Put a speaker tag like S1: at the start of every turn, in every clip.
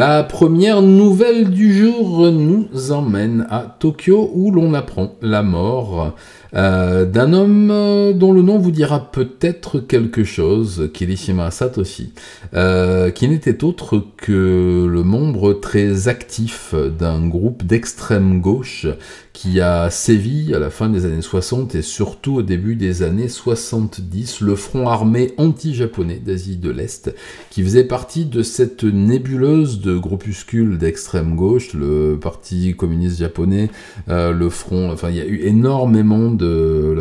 S1: La première nouvelle du jour nous emmène à Tokyo où l'on apprend la mort euh, d'un homme euh, dont le nom vous dira peut-être quelque chose, Kirishima Satoshi, aussi, euh, qui n'était autre que le membre très actif d'un groupe d'extrême gauche qui a sévi à la fin des années 60 et surtout au début des années 70, le front armé anti-japonais d'Asie de l'Est, qui faisait partie de cette nébuleuse de de groupuscules d'extrême gauche, le Parti communiste japonais, euh, le Front, enfin il y a eu énormément de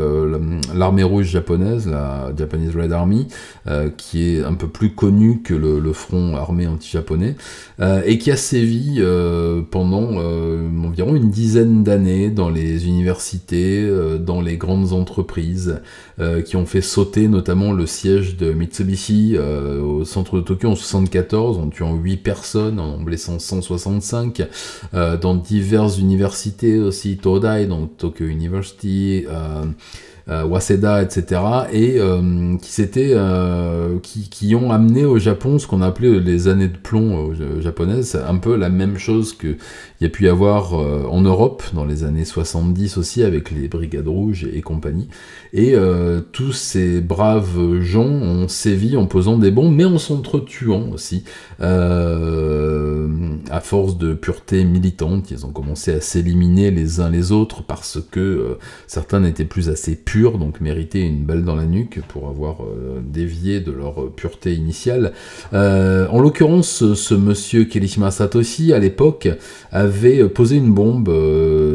S1: l'armée rouge japonaise, la Japanese Red Army, euh, qui est un peu plus connue que le, Front armé anti-japonais, euh, et qui a sévi pendant environ une dizaine d'années dans les universités, dans les grandes entreprises, qui ont fait sauter notamment le siège de Mitsubishi au centre de Tokyo en 1974 en tuant 8 personnes en, blessant 165 euh, dans diverses universités aussi, Todai, donc Tokyo University, euh, euh, Waseda, etc. et euh, euh, qui qui, ont amené au Japon ce qu'on appelait les années de plomb japonaises, un peu la même chose qu'il y a pu y avoir en Europe dans les années 70 aussi avec les Brigades Rouges et, compagnie. Et tous ces braves gens ont sévi en posant des bombes, mais en s'entretuant aussi. à force de pureté militante, ils ont commencé à s'éliminer les uns les autres parce que certains n'étaient plus assez purs donc mérité une balle dans la nuque pour avoir euh, dévié de leur euh, pureté initiale. Euh, en l'occurrence, ce monsieur Kelishima Satoshi, à l'époque, avait posé une bombe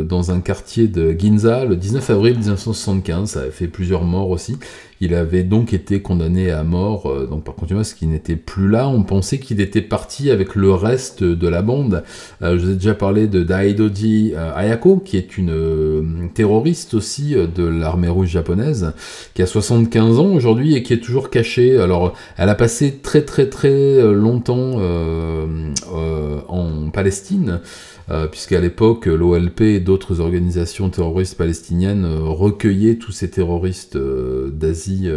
S1: dans un quartier de Ginza le 19 avril 1975. Ça a fait plusieurs morts aussi. Il avait donc été condamné à mort, euh, donc par ce qui n'était plus là. On pensait qu'il était parti avec le reste de la bande. Euh, je vous ai déjà parlé de Daidoji euh, Ayako, qui est une terroriste aussi de l'armée rouge japonaise, qui a 75 ans aujourd'hui et qui est toujours cachée. Alors, elle a passé très très très longtemps en Palestine. Euh, puisqu'à l'époque, l'OLP et d'autres organisations terroristes palestiniennes euh, recueillaient tous ces terroristes euh, d'Asie,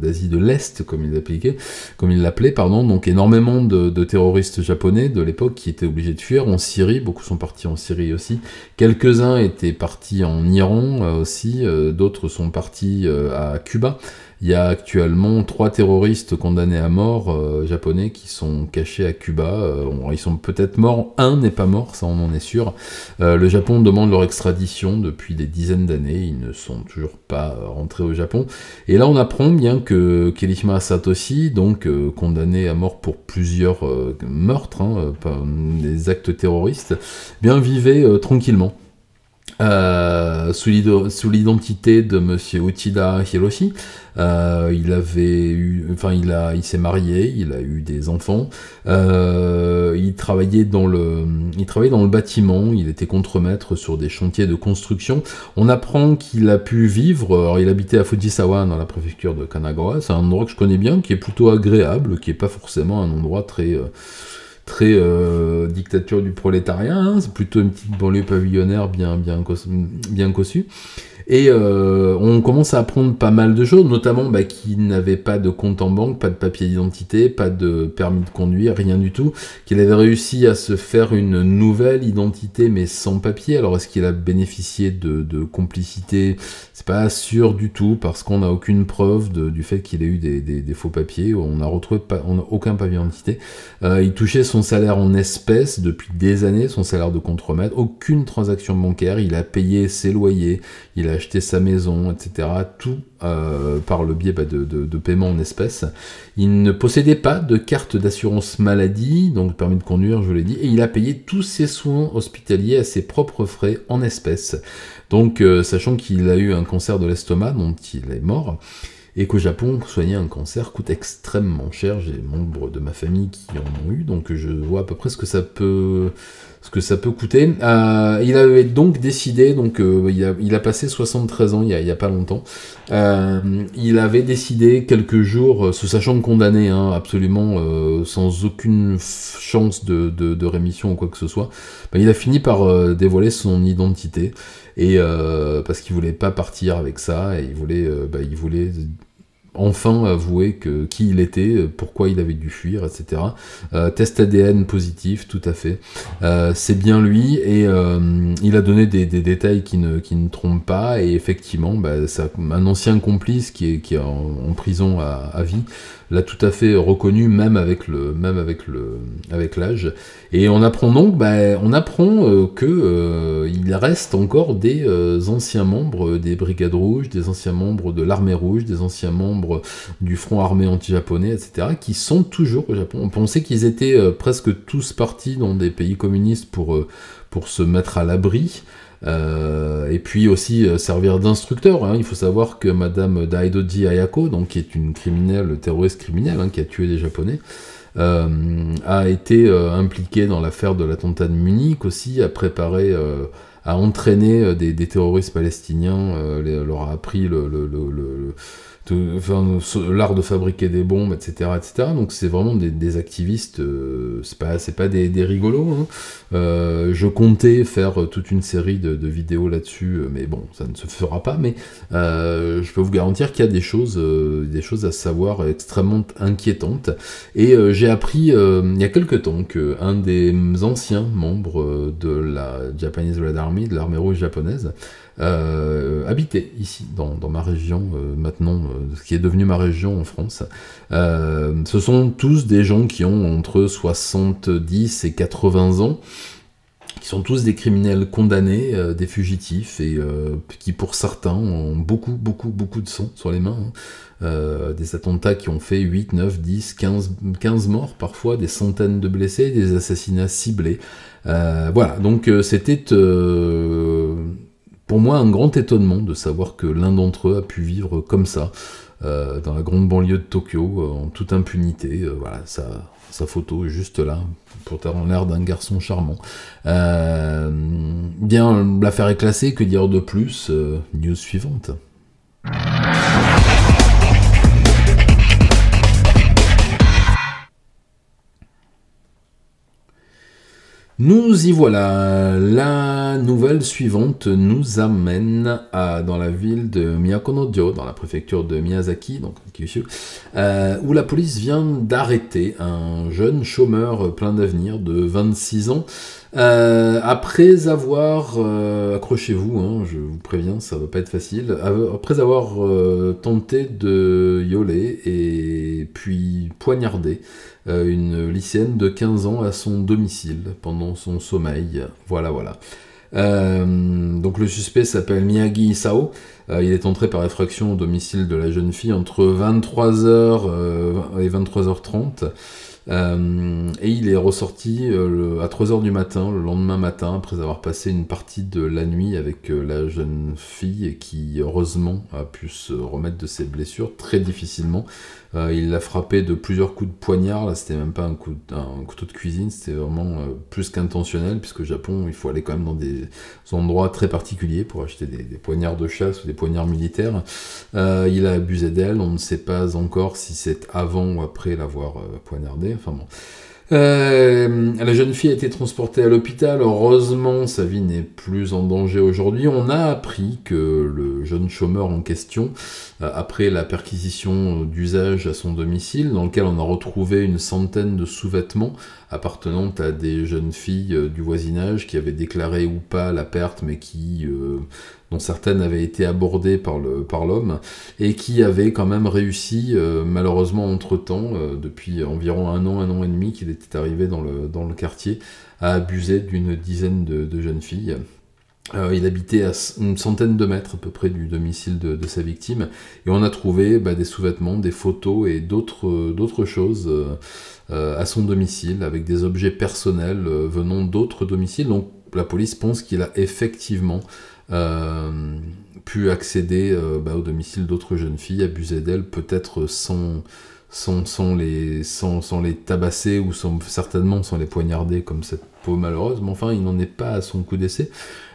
S1: d'Asie de l'Est, comme ils l'appelaient, comme ils l'appelaient, pardon, donc énormément de, de terroristes japonais de l'époque qui étaient obligés de fuir en Syrie, beaucoup sont partis en Syrie aussi, quelques-uns étaient partis en Iran aussi, d'autres sont partis à Cuba, il y a actuellement trois terroristes condamnés à mort euh, japonais qui sont cachés à Cuba. Euh, ils sont peut-être morts, un n'est pas mort, ça on en est sûr. Euh, le Japon demande leur extradition depuis des dizaines d'années, ils ne sont toujours pas rentrés au Japon. Et là on apprend bien que Kirishima Satoshi, donc condamné à mort pour plusieurs meurtres, hein, des actes terroristes, bien vivait tranquillement. Euh, sous l'identité de Monsieur Uchida Hiroshi. Euh, il avait enfin, il a, il s'est marié, il a eu des enfants. Euh, il travaillait dans le, il travaillait dans le bâtiment. Il était contremaître sur des chantiers de construction. On apprend qu'il a pu vivre. Alors, il habitait à Fujisawa, dans la préfecture de Kanagawa. C'est un endroit que je connais bien, qui est plutôt agréable, qui est pas forcément un endroit très euh, très euh, dictature du prolétariat, hein. c'est plutôt une petite banlieue pavillonnaire bien, bien, bien cossue. Et euh, on commence à apprendre pas mal de choses, notamment bah, qu'il n'avait pas de compte en banque, pas de papier d'identité, pas de permis de conduire, rien du tout, qu'il avait réussi à se faire une nouvelle identité mais sans papier. Alors est-ce qu'il a bénéficié de, complicité C'est pas sûr du tout parce qu'on n'a aucune preuve du fait qu'il ait eu des, faux papiers. On n'a retrouvé aucun papier d'identité. Euh, il touchait son salaire en espèces depuis des années, son salaire de contremaître, aucune transaction bancaire. Il a payé ses loyers, il acheter sa maison, etc. Tout euh, par le biais bah, de, paiements en espèces. Il ne possédait pas de carte d'assurance maladie, donc permis de conduire, je vous l'ai dit, et il a payé tous ses soins hospitaliers à ses propres frais en espèces. Donc, euh, sachant qu'il a eu un cancer de l'estomac dont il est mort, et qu'au Japon, soigner un cancer coûte extrêmement cher. J'ai des membres de ma famille qui en ont eu, donc je vois à peu près ce que ça peut ce que ça peut coûter. Euh, il avait donc décidé, donc euh, il, a, il, a, passé 73 ans il y a, pas longtemps, euh, il avait décidé quelques jours, se sachant condamné, hein, absolument sans aucune chance de, rémission ou quoi que ce soit, ben, il a fini par dévoiler son identité et parce qu'il voulait pas partir avec ça et il voulait, ben, il voulait enfin avouer que, qui il était, euh, pourquoi il avait dû fuir, etc. Euh, test ADN positif, tout à fait. Euh, c'est bien lui et il a donné des, détails qui ne, trompent pas et effectivement, bah, un ancien complice qui est, en, prison à, vie l'a tout à fait reconnu même avec l'âge et on apprend donc bah, on apprend que il reste encore des anciens membres des brigades rouges des anciens membres de l'armée rouge des anciens membres du front armé anti-japonais, etc., qui sont toujours au Japon. On pensait qu'ils étaient euh, presque tous partis dans des pays communistes pour, euh, pour se mettre à l'abri. Euh, et puis aussi servir d'instructeur. Hein. Il faut savoir que Madame Daidoji Ayako, donc qui est une criminelle, terroriste criminelle, hein, qui a tué des Japonais, a été impliquée dans l'affaire de l'attentat de Munich aussi, a préparé, a entraîné des, terroristes palestiniens, leur a appris le, le l'art de fabriquer des bombes, etc. etc. Donc c'est vraiment des, activistes, euh, c'est pas, des, rigolos. Hein. Euh, je comptais faire euh, toute une série de, vidéos là-dessus, mais bon, ça ne se fera pas. Mais je peux vous garantir qu'il y a des choses, des choses à savoir extrêmement inquiétantes. Et j'ai appris il y a quelques temps qu'un des anciens membres de la Japanese Red Army, de l'armée rouge japonaise, euh, habité ici, dans, ma région, euh, maintenant, euh, ce qui est devenu ma région en France. Euh, ce sont tous des gens qui ont entre 70 et 80 ans qui sont tous des criminels condamnés, des fugitifs, et qui pour certains ont beaucoup, beaucoup, beaucoup de sang sur les mains. Hein. des attentats qui ont fait 8, 9, 10, 15, 15 morts parfois, des centaines de blessés, des assassinats ciblés. voilà, donc c'était pour moi un grand étonnement de savoir que l'un d'entre eux a pu vivre comme ça, euh, dans la grande banlieue de Tokyo, euh, en toute impunité. Euh, voilà, sa photo est juste là, pour en l'air d'un garçon charmant. bien, l'affaire est classée, que dire de plus News suivante. Nous y voilà. La nouvelle suivante nous amène à, dans la ville de miyakonodio dans la préfecture de Miyazaki, donc euh, où la police vient d'arrêter un jeune chômeur plein d'avenir de 26 ans euh, après avoir, euh, accrochez-vous, hein, je vous préviens, ça va pas être facile, après avoir euh, tenté de yoler et puis poignarder euh, une lycéenne de 15 ans à son domicile pendant son sommeil. Voilà, voilà. donc le suspect s'appelle Miyagi Isao. il est entré par effraction au domicile de la jeune fille entre 23h et 23h30. Euh, et il est ressorti euh, à 3h du matin, le lendemain matin, après avoir passé une partie de la nuit avec euh, la jeune fille qui, heureusement, a pu se remettre de ses blessures très difficilement. Euh, il l'a frappé de plusieurs coups de poignard. Là, c'était même pas un, coup couteau de cuisine, c'était vraiment euh, plus qu'intentionnel, puisque au Japon, il faut aller quand même dans des endroits très particuliers pour acheter des, poignards de chasse ou des poignards militaires. Euh, il a abusé d'elle. On ne sait pas encore si c'est avant ou après l'avoir poignardée. Enfin bon. Euh, la jeune fille a été transportée à l'hôpital. Heureusement, sa vie n'est plus en danger aujourd'hui. On a appris que le jeune chômeur en question, euh, après la perquisition d'usage à son domicile, dans lequel on a retrouvé une centaine de sous-vêtements appartenant à des jeunes filles euh, du voisinage qui avaient déclaré ou pas la perte, mais qui dont certaines avaient été abordées par l'homme, par et qui avait quand même réussi, euh, malheureusement entre-temps, euh, depuis environ un an, un an et demi qu'il était arrivé dans le, dans le quartier, à abuser d'une dizaine de, jeunes filles. Euh, il habitait à une centaine de mètres à peu près du domicile de, sa victime et on a trouvé bah, des sous-vêtements, des photos et d'autres choses à son domicile avec des objets personnels venant d'autres domiciles. Donc la police pense qu'il a effectivement euh, pu accéder euh, bah, au domicile d'autres jeunes filles, abuser d'elles, peut-être sans, sans, les, sans, sans, les tabasser ou certainement sans les poignarder comme cette peau malheureuse, mais enfin il n'en est pas à son coup d'essai.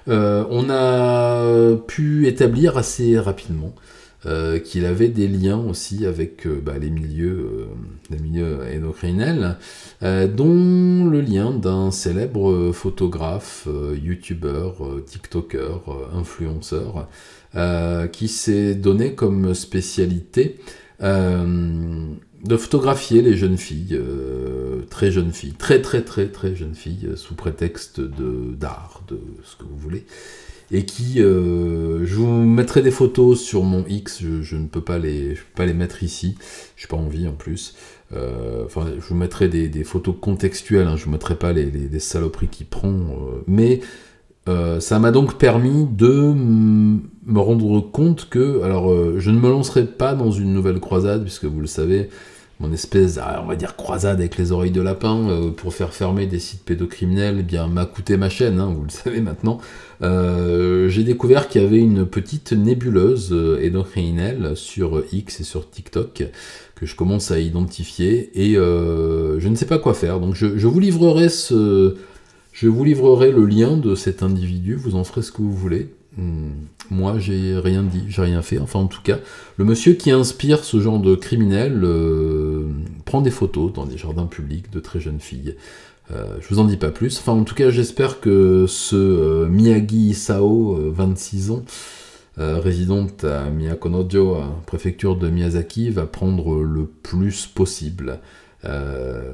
S1: Euh, on a pu établir assez rapidement euh, qu'il avait des liens aussi avec euh, bah, les milieux, euh, les milieux dont le lien d'un célèbre photographe, youtubeur, tiktoker, influenceur, qui s'est donné comme spécialité de photographier les jeunes filles, très jeunes filles, très très très très jeunes filles, sous prétexte de d'art, de ce que vous voulez et qui, euh, je vous mettrai des photos sur mon X, je, ne peux pas les, pas les mettre ici, je n'ai pas envie en plus. Euh, enfin, je vous mettrai des, photos contextuelles, hein, je ne vous mettrai pas les, saloperies qu'il prend, euh, mais ça m'a donc permis de me rendre compte que, alors, je ne me lancerai pas dans une nouvelle croisade, puisque vous le savez, mon espèce, ah, on va dire croisade avec les oreilles de lapin pour faire fermer des sites pédocriminels, eh bien m'a coûté ma chaîne, hein, vous le savez maintenant. Euh, j'ai découvert qu'il y avait une petite nébuleuse euh, endocrinelle sur euh, X et sur TikTok que je commence à identifier et je ne sais pas quoi faire. Donc je, vous livrerai ce, je vous livrerai le lien de cet individu. Vous en ferez ce que vous voulez. Hmm. moi, j'ai rien dit, j'ai rien fait. Enfin, en tout cas, le monsieur qui inspire ce genre de criminel prend des photos dans des jardins publics de très jeunes filles. Euh, je vous en dis pas plus. Enfin, en tout cas, j'espère que ce euh, Miyagi Sao, 26 euh, ans, résidente à Miyakonojo, préfecture de Miyazaki, va prendre le plus possible. je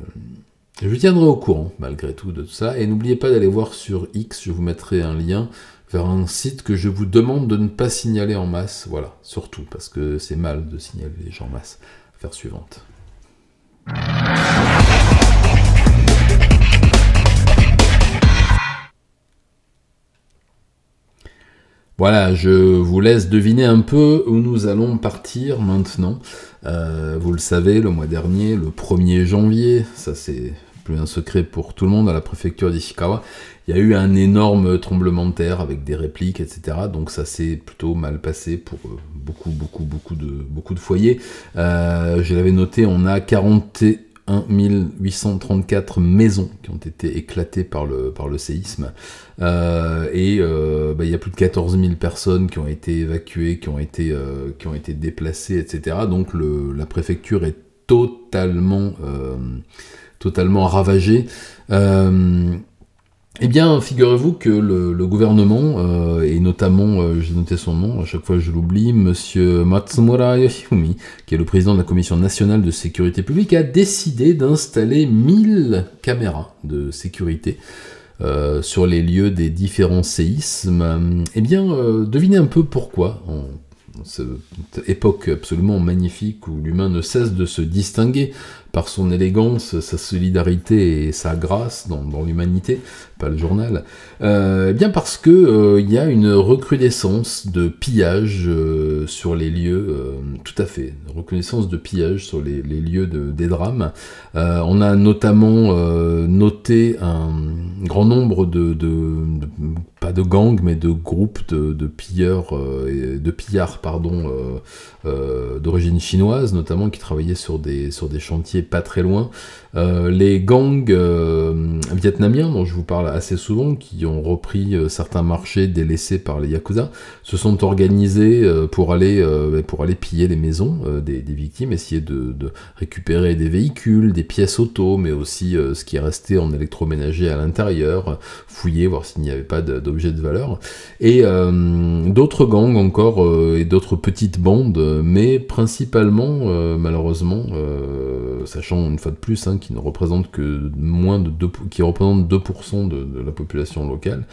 S1: vous tiendrai au courant, malgré tout, de tout ça. Et n'oubliez pas d'aller voir sur X, je vous mettrai un lien vers un site que je vous demande de ne pas signaler en masse. Voilà, surtout, parce que c'est mal de signaler les gens en masse. Faire suivante. Voilà, je vous laisse deviner un peu où nous allons partir maintenant. Euh, vous le savez, le mois dernier, le 1er janvier, ça c'est plus un secret pour tout le monde, à la préfecture d'Ishikawa, il y a eu un énorme tremblement de terre avec des répliques, etc. Donc ça s'est plutôt mal passé pour euh, beaucoup, beaucoup, beaucoup de, beaucoup de foyers. Euh, je l'avais noté, on a 40... 1834 maisons qui ont été éclatées par le, par le séisme. Euh, et euh, bah, il y a plus de 14 000 personnes qui ont été évacuées, qui ont été, euh, qui ont été déplacées, etc. Donc le, la préfecture est totalement, totalement ravagée. Eh bien, figurez-vous que le, gouvernement, euh, et notamment, euh, j'ai noté son nom, à chaque fois je l'oublie, monsieur Matsumura Yoshifumi, qui est le président de la Commission nationale de sécurité publique, a décidé d'installer 1000 caméras de sécurité euh, sur les lieux des différents séismes. Eh bien, devinez un peu pourquoi, en cette époque absolument magnifique où l'humain ne cesse de se distinguer par son élégance, sa solidarité et sa grâce dans l'humanité, le journal, euh, eh bien parce que euh, il y a une recrudescence de pillage euh, sur les lieux, tout à fait, reconnaissance de pillage sur les, lieux de, des drames. on a notamment noté un grand nombre de, pas de gangs mais de groupes de, de pilleurs, de pillards pardon, d'origine chinoise notamment qui travaillaient sur des sur des chantiers pas très loin euh, les gangs euh, vietnamiens dont je vous parle assez souvent, qui ont repris euh, certains marchés délaissés par les Yakuza, se sont organisés pour, aller, pour aller piller les maisons des, des, victimes, essayer de, de, récupérer des véhicules, des pièces auto, mais aussi ce qui est resté en électroménager à l'intérieur, fouiller, voir s'il n'y avait pas d'objets de valeur. Et d'autres gangs encore euh, et d'autres petites bandes, euh, mais principalement, euh, malheureusement, sachant une fois de plus hein, qu'ils ne représentent que moins de 2%, qui représentent 2 de, la population locale,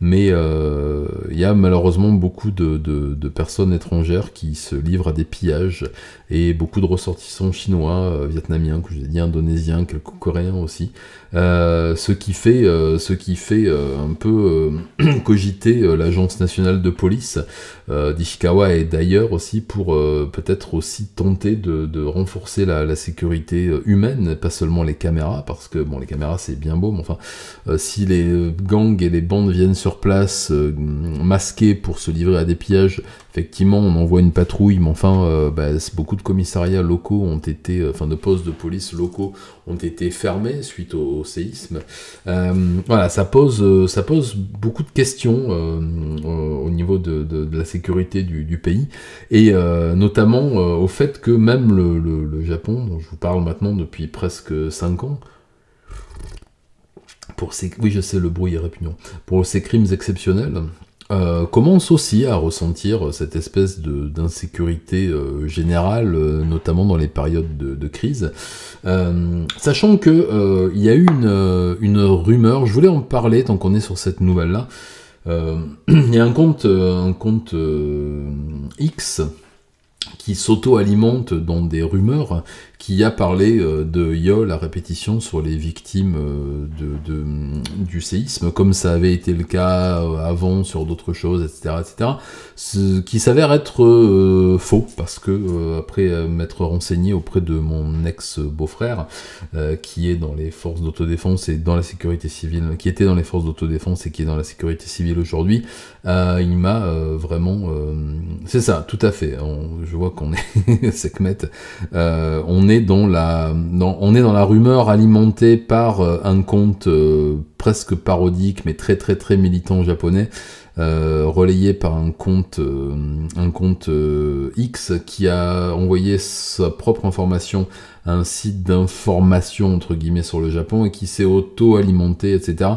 S1: mais il euh, y a malheureusement beaucoup de, de, personnes étrangères qui se livrent à des pillages, et beaucoup de ressortissants chinois, euh, vietnamiens, que je dit, indonésiens, quelques coréens aussi, euh, ce qui fait, ce qui fait un peu cogiter l'agence nationale de police, euh, d'Ishikawa et d'ailleurs aussi pour euh, peut-être aussi tenter de, renforcer la, sécurité euh, humaine, pas seulement les caméras, parce que bon, les caméras c'est bien beau, mais enfin, si les gangs et les bandes viennent sur place masqués pour se livrer à des pillages, effectivement on envoie une patrouille, mais enfin, bah, beaucoup de commissariats locaux ont été, enfin de postes de police locaux ont été fermés suite au, séisme. voilà, ça pose, ça pose beaucoup de questions au niveau de, de la sécurité sécurité du, pays, et euh, notamment euh, au fait que même le, le, Japon, dont je vous parle maintenant depuis presque 5 ans, pour ces, oui je sais le bruit est pour ces crimes exceptionnels, euh, commence aussi à ressentir cette espèce d'insécurité générale, notamment dans les périodes de, de crise. sachant que il y a eu une, une rumeur, je voulais en parler tant qu'on est sur cette nouvelle-là, euh, il y a un compte, euh, un compte euh, X qui s'auto-alimente dans des rumeurs qui a parlé euh, de Yol à répétition sur les victimes euh, de, du séisme, comme ça avait été le cas euh, avant sur d'autres choses, etc., etc. Ce qui s'avère être faux, parce que après m'être renseigné auprès de mon ex-beau-frère, qui est dans les forces d'autodéfense et dans la sécurité civile, qui était dans les forces d'autodéfense et qui est dans la sécurité civile aujourd'hui, il m'a vraiment... C'est ça, tout à fait. je vois qu'on est... Sekhmet, on dans la, on est dans la rumeur alimentée par euh, un compte euh, presque parodique, mais très très très militant japonais, euh, relayé par un compte, un compte X qui a envoyé sa propre information un site d'information entre guillemets sur le Japon et qui s'est auto-alimenté, etc.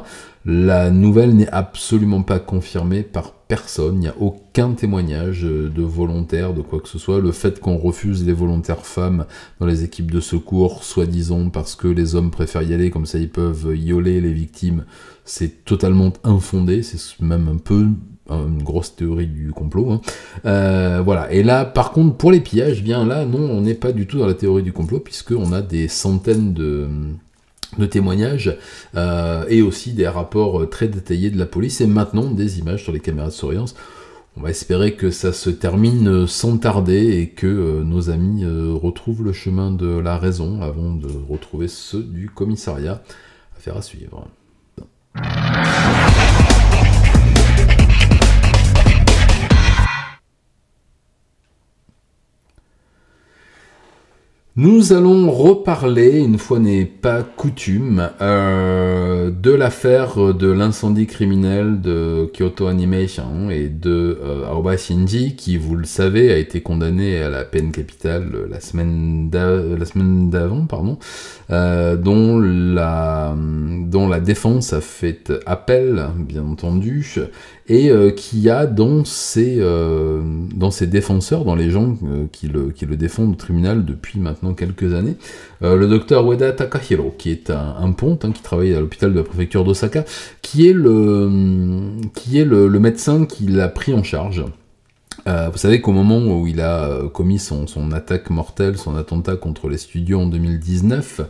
S1: La nouvelle n'est absolument pas confirmée par personne, il n'y a aucun témoignage euh, de volontaires, de quoi que ce soit. Le fait qu'on refuse les volontaires femmes dans les équipes de secours, soi-disant parce que les hommes préfèrent y aller, comme ça ils peuvent yoler les victimes, c'est totalement infondé, c'est même un peu une grosse théorie du complot. Hein. Euh, voilà. Et là, par contre, pour les pillages, eh bien là, non, on n'est pas du tout dans la théorie du complot, puisqu'on a des centaines de, témoignages euh, et aussi des rapports euh, très détaillés de la police et maintenant des images sur les caméras de surveillance. On va espérer que ça se termine sans tarder et que nos amis retrouvent le chemin de la raison avant de retrouver ceux du commissariat. Affaire à suivre. Nous allons reparler, une fois n'est pas coutume, euh, de l'affaire de l'incendie criminel de Kyoto Animation et de euh, Aoba Shinji, qui, vous le savez, a été condamné à la peine capitale euh, la semaine d'avant, pardon, dont, la, défense a fait appel, bien entendu, et qui a dans ses, défenseurs, dans les gens qui, qui le défendent au tribunal depuis maintenant quelques années, euh, le docteur Ueda Takahiro, qui est un, ponte, hein, qui travaille à l'hôpital de la préfecture d'Osaka, qui est le, mm, qui est le, médecin qui l'a pris en charge. Euh, vous savez qu'au moment où il a euh, commis son, son, attaque mortelle, son attentat contre les studios en 2019,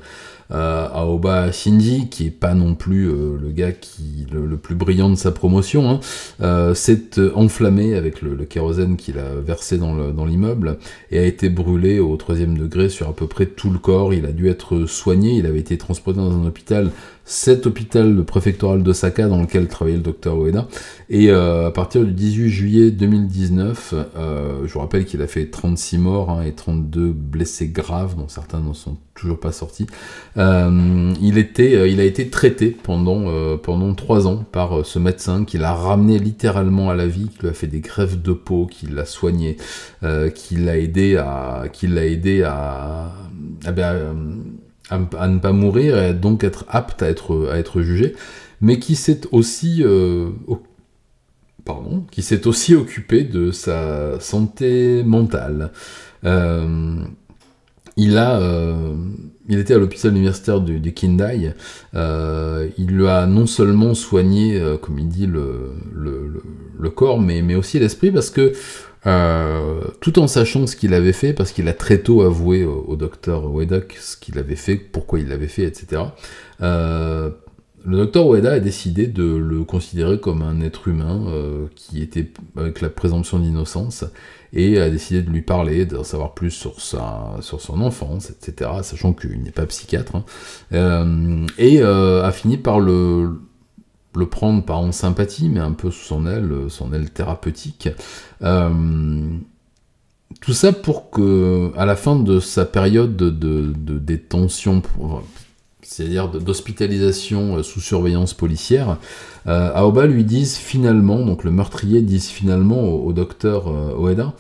S1: euh, Aoba Shinji, qui est pas non plus euh, le gars qui le, plus brillant de sa promotion, hein, euh, s'est enflammé avec le, le kérosène qu'il a versé dans l'immeuble et a été brûlé au troisième degré sur à peu près tout le corps. Il a dû être soigné, il avait été transporté dans un hôpital cet hôpital préfectoral d'Osaka dans lequel travaillait le docteur Ueda. Et euh, à partir du 18 juillet 2019, euh, je vous rappelle qu'il a fait 36 morts hein, et 32 blessés graves, dont certains n'en sont toujours pas sortis. Euh, il, était, euh, il a été traité pendant, euh, pendant 3 ans par ce médecin qui l'a ramené littéralement à la vie, qui lui a fait des grèves de peau, qui l'a soigné, qui l'a aidé à... Qui l'a aidé à, à ben, à, ne pas mourir et donc être apte à être, à être jugé, mais qui s'est aussi, euh, pardon, aussi occupé de sa santé mentale. Euh, il a, euh, il était à l'hôpital universitaire du, Kindai. il lui a non seulement soigné, comme il dit, le, corps, mais, mais aussi l'esprit, parce que euh, tout en sachant ce qu'il avait fait, parce qu'il a très tôt avoué au, docteur Weddock ce qu'il avait fait, pourquoi il l'avait fait, etc. Euh, le docteur Weda a décidé de le considérer comme un être humain euh, qui était avec la présomption d'innocence et a décidé de lui parler, de savoir plus sur, sa, sur son enfance, etc., sachant qu'il n'est pas psychiatre, hein. et a fini par le, le prendre par en sympathie, mais un peu sous son aile, euh, son aile thérapeutique. Euh, tout ça pour que, à la fin de sa période de, détention, c'est-à-dire d'hospitalisation euh, sous surveillance policière, Aoba lui dise finalement, donc le meurtrier dise finalement au, docteur Oeda,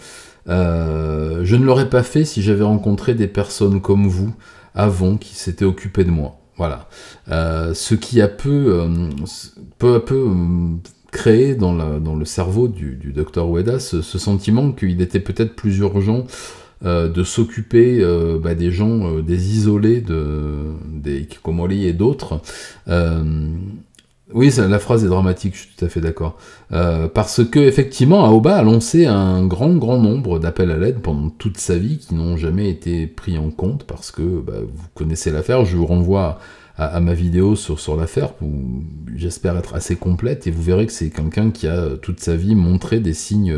S1: je ne l'aurais pas fait si j'avais rencontré des personnes comme vous avant qui s'étaient occupées de moi. Voilà. Euh, ce qui a peu, euh, peu à peu euh, créé dans, dans le cerveau du, docteur Ueda ce, sentiment qu'il était peut-être plus urgent de s'occuper bah, des gens, des isolés, de, des Kikomori et d'autres, oui, la phrase est dramatique, je suis tout à fait d'accord. Euh, parce que, effectivement, Aoba a lancé un grand, grand nombre d'appels à l'aide pendant toute sa vie qui n'ont jamais été pris en compte parce que bah, vous connaissez l'affaire. Je vous renvoie à, ma vidéo sur, sur l'affaire où j'espère être assez complète et vous verrez que c'est quelqu'un qui a toute sa vie montré des signes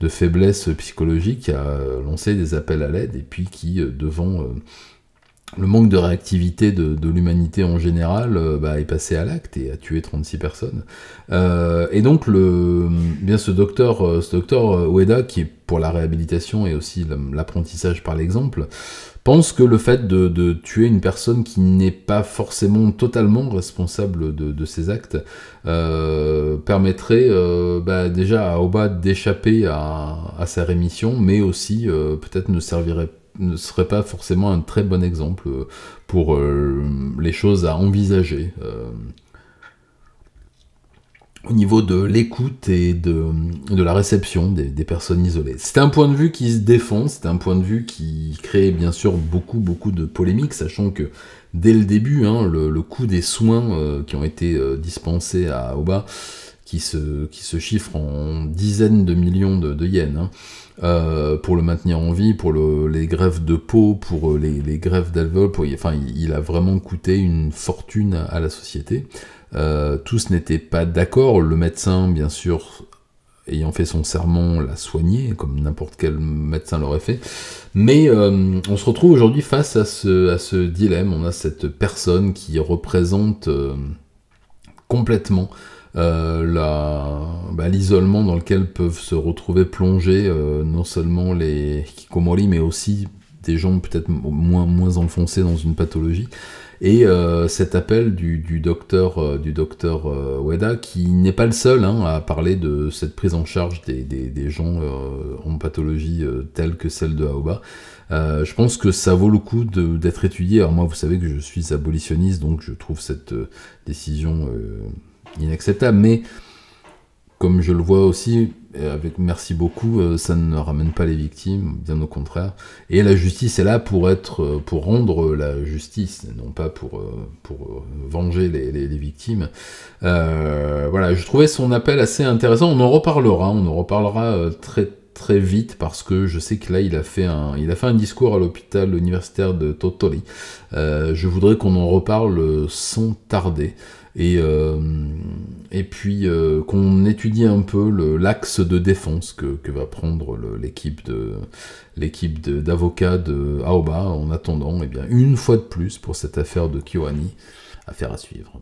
S1: de faiblesse psychologique, qui a lancé des appels à l'aide et puis qui, devant. Euh, le manque de réactivité de, l'humanité en général euh, bah, est passé à l'acte et a tué 36 personnes. Euh, et donc, le, euh, bien ce docteur, ce qui est pour la réhabilitation et aussi l'apprentissage par l'exemple, pense que le fait de, tuer une personne qui n'est pas forcément totalement responsable de, ses actes permettrait bah, déjà à Oba d'échapper à, sa rémission, mais aussi peut-être ne servirait pas ne serait pas forcément un très bon exemple euh, pour euh, les choses à envisager euh, au niveau de l'écoute et de, la réception des, personnes isolées. C'est un point de vue qui se défend, c'est un point de vue qui crée bien sûr beaucoup beaucoup de polémiques, sachant que dès le début, hein, le, coût des soins qui ont été dispensés à Oba qui se, qui en dizaines de millions de, yens, hein. euh, pour le maintenir en vie, pour les grèves de peau, pour euh, les, les greffes enfin, il, a vraiment coûté une fortune à, la société. Euh, tous n'étaient pas d'accord, le médecin, bien sûr, ayant fait son serment, l'a soigné, comme n'importe quel médecin l'aurait fait. Mais euh, on se retrouve aujourd'hui face à ce, à ce dilemme, on a cette personne qui représente complètement euh, bah, l'isolement dans lequel peuvent se retrouver plongés euh, non seulement les Kikomori, mais aussi des gens peut-être moins, enfoncés dans une pathologie. Et euh, cet appel du, docteur, du docteur Weda, qui n'est pas le seul hein, à parler de cette prise en charge des, des gens en pathologie telle que celle de Aoba, je pense que ça vaut le coup d'être étudié. Alors moi, vous savez que je suis abolitionniste, donc je trouve cette décision inacceptable. Mais comme je le vois aussi, euh, avec merci beaucoup, euh, ça ne ramène pas les victimes, bien au contraire. Et la justice est là pour être, euh, pour rendre la justice, non pas pour, pour venger les, victimes. voilà, je trouvais son appel assez intéressant. On en reparlera, on en reparlera très très vite parce que je sais que là il a fait un, il a fait un discours à l'hôpital universitaire de Totoli. je voudrais qu'on en reparle sans tarder et, euh, et puis euh, qu'on étudie un peu l'axe de défense que, va prendre l'équipe d'avocats de, Aoba en attendant, et eh bien une fois de plus pour cette affaire de Kioani, affaire à suivre.